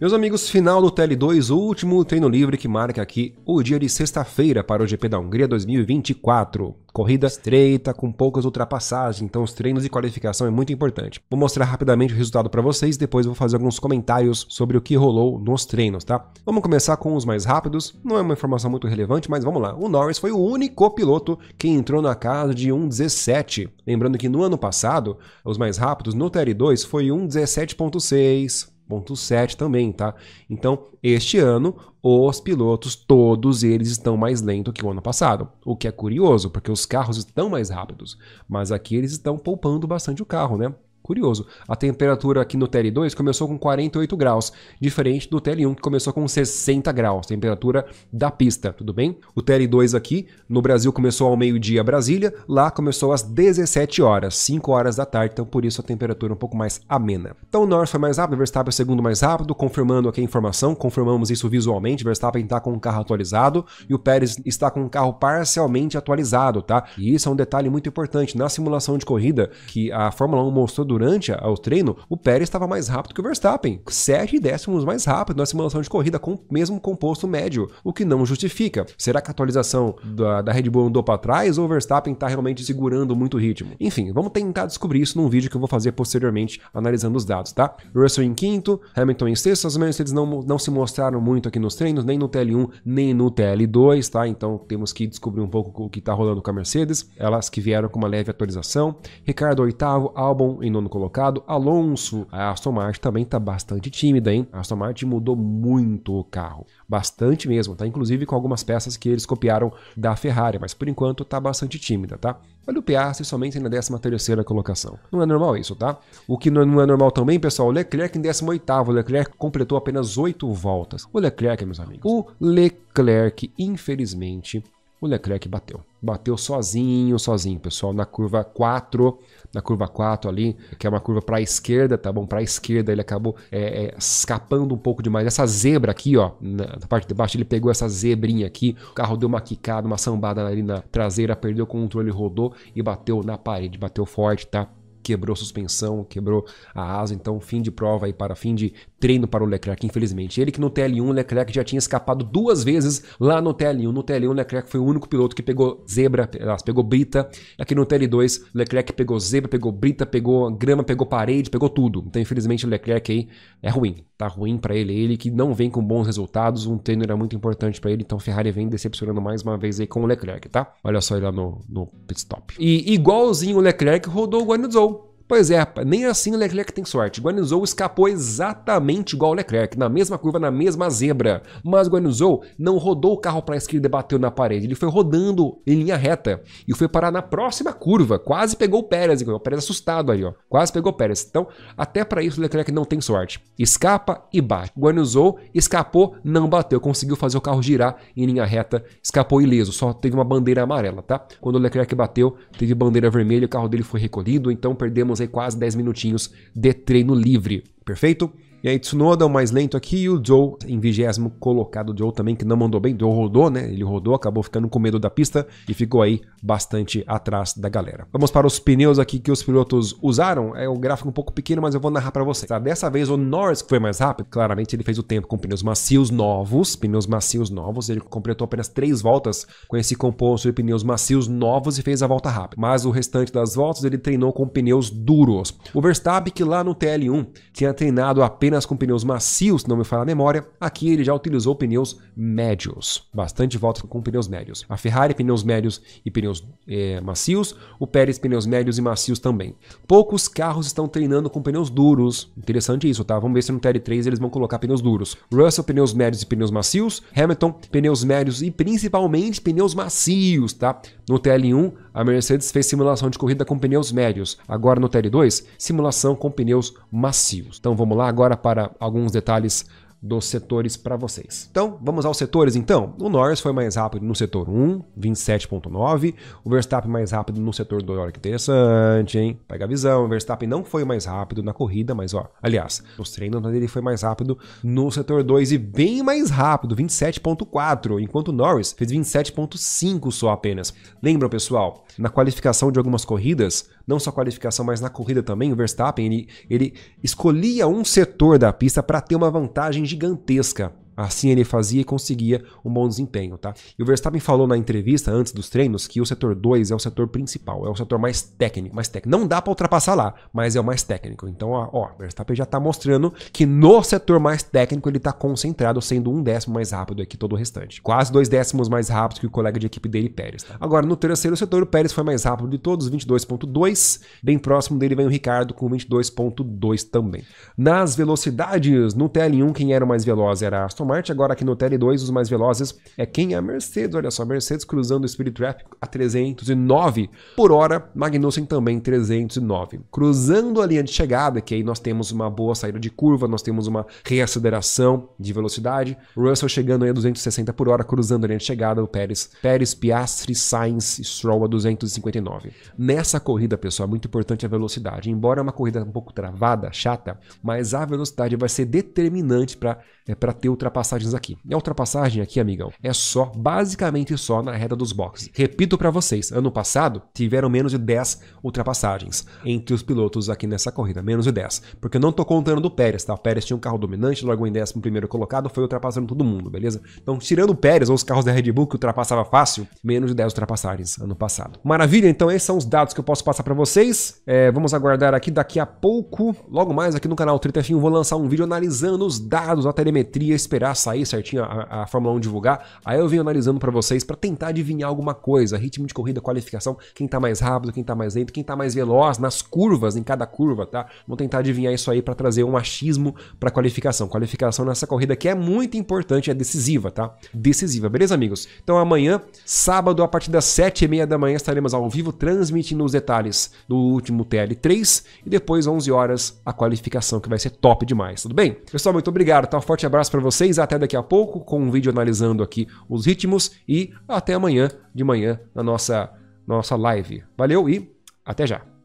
Meus amigos, final do TL2, o último treino livre que marca aqui o dia de sexta-feira para o GP da Hungria 2024. Corrida estreita, com poucas ultrapassagens, então os treinos de qualificação é muito importante. Vou mostrar rapidamente o resultado para vocês, depois vou fazer alguns comentários sobre o que rolou nos treinos, tá? Vamos começar com os mais rápidos, não é uma informação muito relevante, mas vamos lá. O Norris foi o único piloto que entrou na casa de 1.17. Lembrando que no ano passado, os mais rápidos no TL2 foi 1.17.6, 1.7 também, tá? Então, este ano, os pilotos, todos eles estão mais lentos que o ano passado, o que é curioso, porque os carros estão mais rápidos, mas aqui eles estão poupando bastante o carro, né? Curioso. A temperatura aqui no TL2 começou com 48 graus, diferente do TL1 que começou com 60 graus, temperatura da pista, tudo bem? O TL2 aqui no Brasil começou ao meio-dia Brasília, lá começou às 17 horas, 5 horas da tarde, então por isso a temperatura um pouco mais amena. Então o Norris foi mais rápido, Verstappen é o segundo mais rápido, confirmando aqui a informação, confirmamos isso visualmente, Verstappen está com o carro atualizado e o Pérez está com o carro parcialmente atualizado, tá? E isso é um detalhe muito importante na simulação de corrida que a Fórmula 1 mostrou durante durante o treino, o Pérez estava mais rápido que o Verstappen, 7 décimos mais rápido na simulação de corrida com o mesmo composto médio, o que não justifica. Será que a atualização da, da Red Bull andou para trás ou o Verstappen está realmente segurando muito o ritmo? Enfim, vamos tentar descobrir isso num vídeo que eu vou fazer posteriormente analisando os dados, tá? Russell em quinto, Hamilton em sexto, as Mercedes não, não se mostraram muito aqui nos treinos, nem no TL1, nem no TL2, tá? Então temos que descobrir um pouco o que está rolando com a Mercedes, elas que vieram com uma leve atualização. Ricardo oitavo, Albon em nono colocado. Alonso, a Aston Martin também está bastante tímida, hein? A Aston Martin mudou muito o carro, bastante mesmo, tá? Inclusive com algumas peças que eles copiaram da Ferrari, mas por enquanto tá bastante tímida, tá? Olha o Piastri somente na 13 terceira colocação. Não é normal isso, tá? O que não é normal também, pessoal, o Leclerc em 18 oitavo O Leclerc completou apenas 8 voltas. O Leclerc, meus amigos. O Leclerc, infelizmente, o Leclerc bateu. Bateu sozinho, sozinho, pessoal, na curva 4, na curva 4 ali, que é uma curva para a esquerda, tá bom? Para a esquerda ele acabou é, é, escapando um pouco demais. Essa zebra aqui, ó, na, parte de baixo ele pegou essa zebrinha aqui, o carro deu uma quicada, uma sambada ali na traseira, perdeu o controle, rodou e bateu na parede, bateu forte, tá? quebrou suspensão, quebrou a asa, então fim de prova aí para fim de treino para o Leclerc, infelizmente. Ele que no TL1 o Leclerc já tinha escapado duas vezes lá no TL1. No TL1 o Leclerc foi o único piloto que pegou zebra, pegou brita. Aqui no TL2 Leclerc pegou zebra, pegou brita, pegou grama, pegou parede, pegou tudo. Então infelizmente o Leclerc aí é ruim tá ruim para ele. Ele que não vem com bons resultados, um treino era muito importante para ele, então Ferrari vem decepcionando mais uma vez aí com o Leclerc, tá? Olha só ele lá no, no pit stop. E igualzinho o Leclerc rodou o Guanizou. Pois é, nem assim o Leclerc tem sorte. Guanizou escapou exatamente igual o Leclerc, na mesma curva, na mesma zebra. Mas Guanizou não rodou o carro para a esquerda e bateu na parede. Ele foi rodando em linha reta e foi parar na próxima curva. Quase pegou o Pérez, o Pérez assustado aí, ó. Quase pegou o Pérez. Então, até para isso o Leclerc não tem sorte. Escapa e bate. Guanizou escapou, não bateu, conseguiu fazer o carro girar em linha reta, escapou ileso. Só teve uma bandeira amarela, tá? Quando o Leclerc bateu, teve bandeira vermelha, o carro dele foi recolhido, então perdemos aí quase 10 minutinhos de treino livre, perfeito? E aí Tsunoda é o mais lento aqui e o Joe em vigésimo colocado. O Joe também que não mandou bem, Joe rodou, né? Ele rodou, acabou ficando com medo da pista e ficou aí bastante atrás da galera. Vamos para os pneus aqui que os pilotos usaram. É o um gráfico um pouco pequeno, mas eu vou narrar para vocês. Tá? Dessa vez o Norris foi mais rápido. Claramente ele fez o tempo com pneus macios novos, pneus macios novos. Ele completou apenas três voltas com esse composto de pneus macios novos e fez a volta rápida. Mas o restante das voltas ele treinou com pneus duros. O Verstappen que lá no TL1 tinha treinado apenas Apenas com pneus macios, não me falha a memória, aqui ele já utilizou pneus médios. Bastante volta com pneus médios. A Ferrari, pneus médios e pneus é, macios. O Pérez, pneus médios e macios também. Poucos carros estão treinando com pneus duros. Interessante isso, tá? Vamos ver se no TL3 eles vão colocar pneus duros. Russell, pneus médios e pneus macios. Hamilton, pneus médios e principalmente pneus macios, tá? No TL1, a Mercedes fez simulação de corrida com pneus médios, agora no TL2, simulação com pneus macios. Então vamos lá agora para alguns detalhes dos setores para vocês. Então, vamos aos setores então. O Norris foi mais rápido no setor 1, 27.9. O Verstappen mais rápido no setor 2, olha que interessante, hein? Pega a visão. O Verstappen não foi mais rápido na corrida, mas ó, aliás, nos treinos ele foi mais rápido no setor 2 e bem mais rápido, 27.4, enquanto o Norris fez 27.5 só apenas. Lembram, pessoal, na qualificação de algumas corridas, não só qualificação, mas na corrida também, o Verstappen, ele, ele escolhia um setor da pista para ter uma vantagem gigantesca. Assim ele fazia e conseguia um bom desempenho, tá? E o Verstappen falou na entrevista antes dos treinos que o setor 2 é o setor principal, é o setor mais técnico, mais técnico. Não dá para ultrapassar lá, mas é o mais técnico. Então, ó, ó, Verstappen já tá mostrando que no setor mais técnico ele tá concentrado, sendo um décimo mais rápido que todo o restante. Quase dois décimos mais rápido que o colega de equipe dele, Pérez. Tá? Agora, no terceiro setor, o Pérez foi mais rápido de todos, 22.2. Bem próximo dele vem o Ricardo com 22.2 também. Nas velocidades, no TL1, quem era o mais veloz era Aston Marte, agora aqui no Tele 2, os mais velozes, é quem? É a Mercedes. Olha só, Mercedes cruzando o Spirit Traffic a 309 por hora, Magnussen também 309. Cruzando a linha de chegada, que aí nós temos uma boa saída de curva, nós temos uma reaceleração de velocidade. Russell chegando aí a 260 por hora, cruzando a linha de chegada, o Pérez. Pérez, Piastri, Sainz Stroll a 259. Nessa corrida, pessoal, é muito importante a velocidade. Embora é uma corrida um pouco travada, chata, mas a velocidade vai ser determinante para é, ter ultrapassagem ultrapassagens aqui. E a ultrapassagem aqui, amigão, é só, basicamente só na reta dos boxes. Repito para vocês, ano passado tiveram menos de 10 ultrapassagens entre os pilotos aqui nessa corrida, menos de 10. Porque eu não tô contando do Pérez, tá? O Pérez tinha um carro dominante, largou em 11 primeiro colocado, foi ultrapassando todo mundo, beleza? Então, tirando o Pérez ou os carros da Red Bull que ultrapassava fácil, menos de 10 ultrapassagens ano passado. Maravilha, então esses são os dados que eu posso passar para vocês. É, vamos aguardar aqui daqui a pouco, logo mais aqui no canal 30F1, vou lançar um vídeo analisando os dados, a telemetria, esperando esperar sair certinho a, a Fórmula 1 divulgar, aí eu venho analisando para vocês para tentar adivinhar alguma coisa, ritmo de corrida, qualificação, quem tá mais rápido, quem tá mais lento, quem tá mais veloz nas curvas, em cada curva, tá? Vou tentar adivinhar isso aí para trazer um achismo para qualificação. Qualificação nessa corrida que é muito importante, é decisiva, tá? Decisiva, beleza, amigos? Então amanhã, sábado, a partir das 7 e meia da manhã, estaremos ao vivo transmitindo os detalhes do último TL3 e depois, 11 horas, a qualificação, que vai ser top demais, tudo bem? Pessoal, muito obrigado, tá? Um forte abraço para vocês vocês. Até daqui a pouco com um vídeo analisando aqui os ritmos e até amanhã de manhã na nossa, nossa live. Valeu e até já!